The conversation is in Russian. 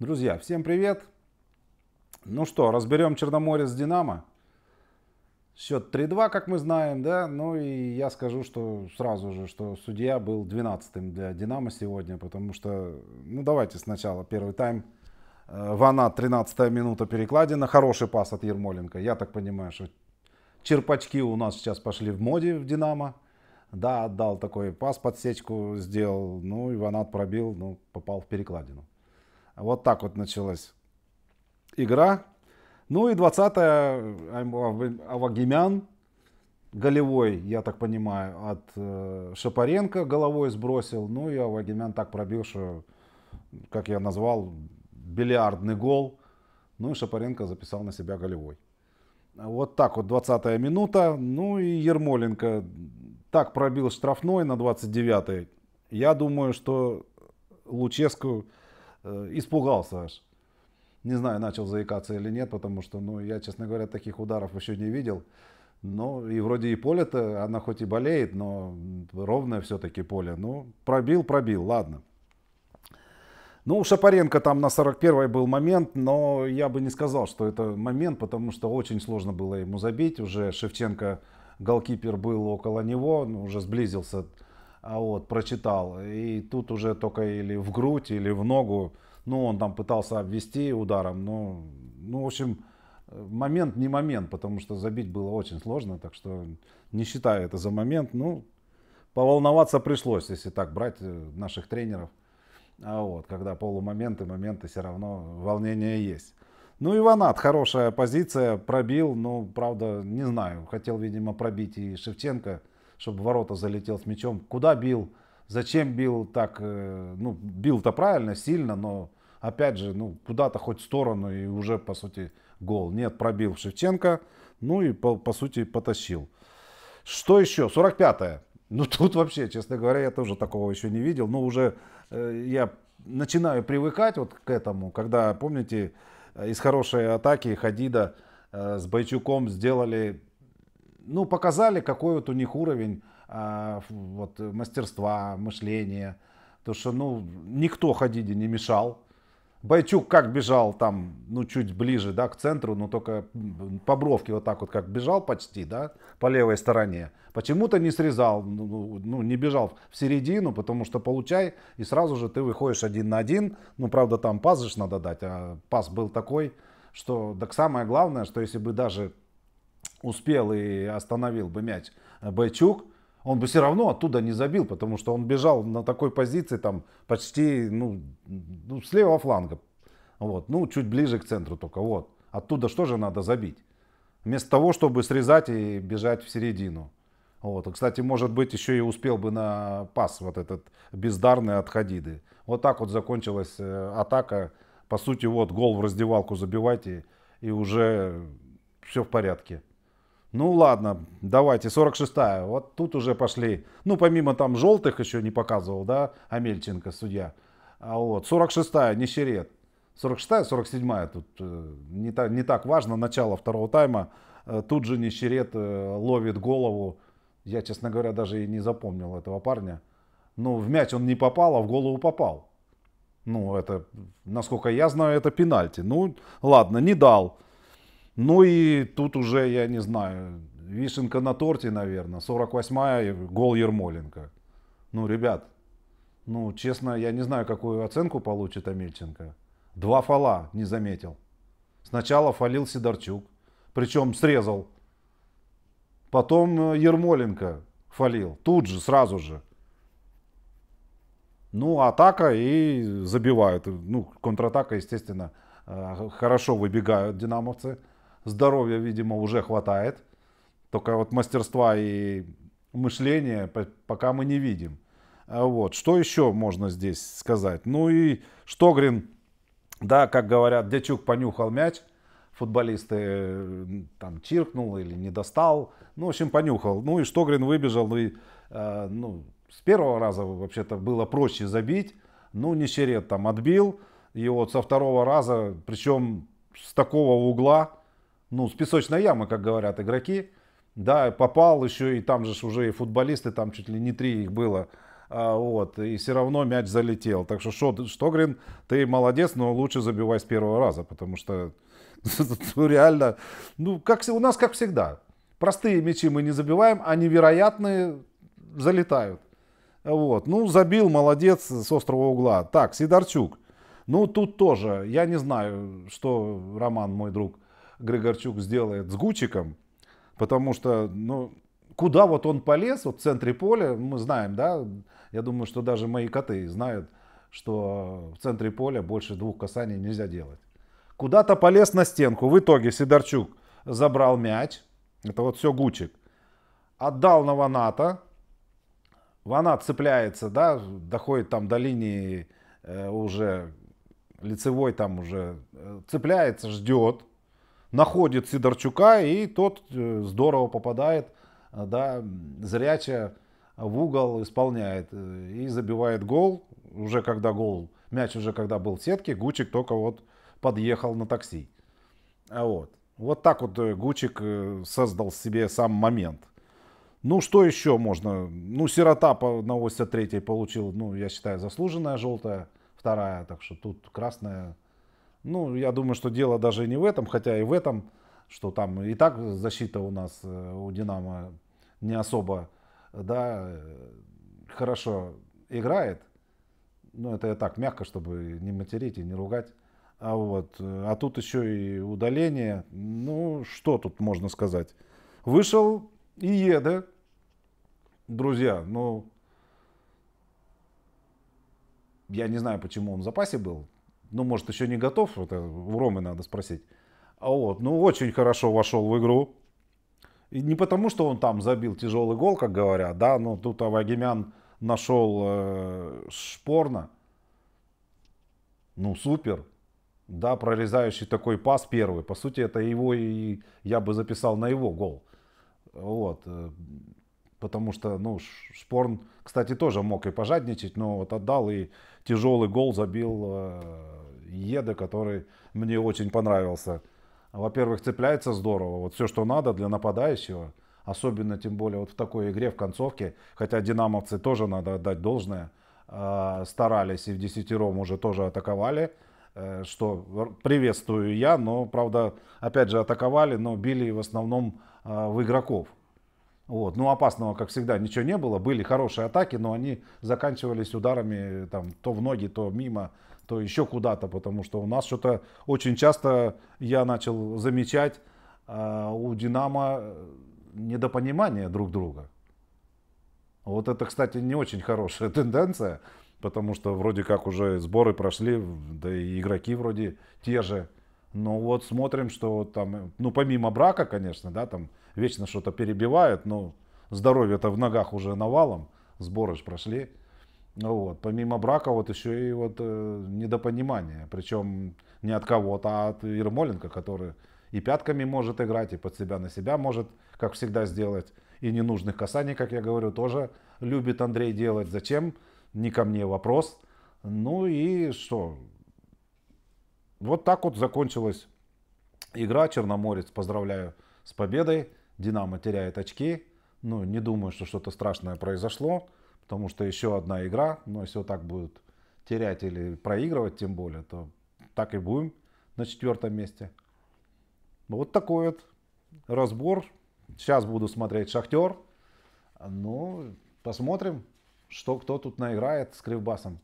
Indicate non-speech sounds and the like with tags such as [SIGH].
Друзья, всем привет! Ну что, разберем Черноморец Динамо. Счет 3-2, как мы знаем, да. Ну и я скажу, что сразу же, что судья был 12-м для Динамо сегодня, потому что, ну давайте сначала первый тайм. Э, Вана, 13 минута перекладина. Хороший пас от Ермоленко. Я так понимаю, что черпачки у нас сейчас пошли в моде в Динамо. Да, отдал такой пас, подсечку сделал. Ну, и Иванат пробил, ну, попал в перекладину. Вот так вот началась игра. Ну и 20-я Авагимян, голевой, я так понимаю, от э, Шапаренко головой сбросил. Ну и Авагимян так пробил, что, как я назвал, бильярдный гол. Ну и Шапаренко записал на себя голевой. Вот так вот 20-я минута. Ну и Ермоленко так пробил штрафной на 29-й. Я думаю, что Луческу Э, испугался аж. Не знаю, начал заикаться или нет, потому что, ну, я, честно говоря, таких ударов еще не видел. Но и вроде и поле-то, она хоть и болеет, но ровное все-таки поле. Ну, пробил, пробил, ладно. Ну, у Шапаренко там на 41-й был момент, но я бы не сказал, что это момент, потому что очень сложно было ему забить. Уже Шевченко, голкипер, был около него, ну, уже сблизился а, вот, прочитал. И тут уже только или в грудь, или в ногу. Ну, он там пытался обвести ударом, но, ну, в общем, момент не момент, потому что забить было очень сложно, так что не считаю это за момент. Ну, поволноваться пришлось, если так брать э, наших тренеров. А вот, когда полумоменты, моменты все равно волнение есть. Ну, Иванат, хорошая позиция, пробил, но, ну, правда, не знаю, хотел, видимо, пробить и Шевченко – чтобы ворота залетел с мячом. Куда бил? Зачем бил так? Э, ну, бил-то правильно, сильно, но опять же, ну, куда-то хоть в сторону и уже, по сути, гол. Нет, пробил Шевченко, ну и, по, по сути, потащил. Что еще? 45-е. Ну, [LAUGHS] тут вообще, честно говоря, я тоже такого еще не видел. Но уже э, я начинаю привыкать вот к этому, когда, помните, из хорошей атаки Хадида э, с Бойчуком сделали ну, показали, какой вот у них уровень э, вот, мастерства, мышления. то что, ну, никто Хадиде не мешал. Бойчук как бежал там, ну, чуть ближе, да, к центру, но только по бровке вот так вот как бежал почти, да, по левой стороне. Почему-то не срезал, ну, ну, ну не бежал в середину, потому что получай, и сразу же ты выходишь один на один. Ну, правда, там пазыш надо дать, а пас был такой, что, так самое главное, что если бы даже успел и остановил бы мяч Байтюк, он бы все равно оттуда не забил, потому что он бежал на такой позиции, там почти, ну, ну с левого фланга. Вот, ну, чуть ближе к центру только, вот. Оттуда что же надо забить? Вместо того, чтобы срезать и бежать в середину. Вот. И, кстати, может быть, еще и успел бы на пас вот этот бездарный от Хадиды. Вот так вот закончилась э, атака. По сути, вот гол в раздевалку забивайте, и уже все в порядке. Ну ладно, давайте, 46-я. Вот тут уже пошли. Ну, помимо там желтых еще не показывал, да, Амельченко, судья. А вот, 46-я, Нищерет. 46-я, 47-я тут э, не, так, не так важно. Начало второго тайма. Э, тут же Нищерет э, ловит голову. Я, честно говоря, даже и не запомнил этого парня. Ну, в мяч он не попал, а в голову попал. Ну, это, насколько я знаю, это пенальти. Ну, ладно, не дал. Ну и тут уже, я не знаю, вишенка на торте, наверное, 48-я, гол Ермоленко. Ну, ребят, ну, честно, я не знаю, какую оценку получит Амельченко. Два фала не заметил. Сначала фалил Сидорчук, причем срезал. Потом э, Ермоленко фалил, тут же, сразу же. Ну, атака и забивают. Ну, контратака, естественно, э, хорошо выбегают динамовцы здоровья, видимо, уже хватает. Только вот мастерства и мышления пока мы не видим. А вот. Что еще можно здесь сказать? Ну и Штогрин, да, как говорят, Дячук понюхал мяч, футболисты э, там чиркнул или не достал. Ну, в общем, понюхал. Ну и Штогрин выбежал, и э, ну, с первого раза вообще-то было проще забить. Ну, Нищерет там отбил. И вот со второго раза, причем с такого угла, ну, с песочной ямы, как говорят игроки. Да, попал еще, и там же уже и футболисты, там чуть ли не три их было. А, вот, и все равно мяч залетел. Так что, что Штогрин, ты молодец, но лучше забивай с первого раза, потому что [LAUGHS] ну, реально, ну, как, у нас как всегда. Простые мячи мы не забиваем, а невероятные залетают. Вот. Ну, забил, молодец, с острого угла. Так, Сидорчук. Ну, тут тоже, я не знаю, что Роман, мой друг, Григорчук сделает с Гучиком, потому что, ну, куда вот он полез, вот в центре поля, мы знаем, да, я думаю, что даже мои коты знают, что в центре поля больше двух касаний нельзя делать. Куда-то полез на стенку, в итоге Сидорчук забрал мяч, это вот все Гучик, отдал на Ваната, Ванат цепляется, да, доходит там до линии э, уже лицевой там уже э, цепляется, ждет находит Сидорчука, и тот э, здорово попадает, э, да, зряче в угол исполняет э, и забивает гол. Уже когда гол, мяч уже когда был в сетке, Гучик только вот подъехал на такси. А вот. Вот так вот Гучик создал себе сам момент. Ну, что еще можно? Ну, Сирота на 83-й получил, ну, я считаю, заслуженная желтая, вторая, так что тут красная ну, я думаю, что дело даже не в этом, хотя и в этом, что там и так защита у нас э, у Динамо не особо, да, э, хорошо играет. Ну, это я так мягко, чтобы не материть и не ругать. А вот, э, а тут еще и удаление. Ну, что тут можно сказать? Вышел и Иеда, друзья, ну, я не знаю, почему он в запасе был ну, может, еще не готов, это у Ромы надо спросить. А вот, ну, очень хорошо вошел в игру. И не потому, что он там забил тяжелый гол, как говорят, да, но тут Авагимян нашел э, Шпорна. Ну, супер. Да, прорезающий такой пас первый. По сути, это его и я бы записал на его гол. Вот. Э, потому что, ну, Шпорн, кстати, тоже мог и пожадничать, но вот отдал и тяжелый гол забил э, Еда, который мне очень понравился. Во-первых, цепляется здорово. Вот все, что надо для нападающего. Особенно, тем более, вот в такой игре в концовке. Хотя динамовцы тоже надо отдать должное. А, старались и в десятером уже тоже атаковали. Э, что приветствую я, но, правда, опять же атаковали, но били в основном а, в игроков. Вот. Ну, опасного, как всегда, ничего не было. Были хорошие атаки, но они заканчивались ударами там, то в ноги, то мимо то еще куда-то, потому что у нас что-то очень часто я начал замечать а, у Динамо недопонимание друг друга. Вот это, кстати, не очень хорошая [LAUGHS] тенденция, потому что вроде как уже сборы прошли, да и игроки вроде те же. Но вот смотрим, что там, ну помимо брака, конечно, да, там вечно что-то перебивают, но здоровье-то в ногах уже навалом, сборы же прошли. Ну вот, помимо брака вот еще и вот э, недопонимание, причем не от кого-то, а от Ермоленко, который и пятками может играть, и под себя на себя может, как всегда, сделать, и ненужных касаний, как я говорю, тоже любит Андрей делать. Зачем? Не ко мне вопрос. Ну и что? Вот так вот закончилась игра. Черноморец, поздравляю с победой. Динамо теряет очки. Ну, не думаю, что что-то страшное произошло. Потому что еще одна игра, но если вот так будут терять или проигрывать тем более, то так и будем на четвертом месте. Ну вот такой вот разбор. Сейчас буду смотреть «Шахтер». Ну, посмотрим, что кто тут наиграет с Кривбасом.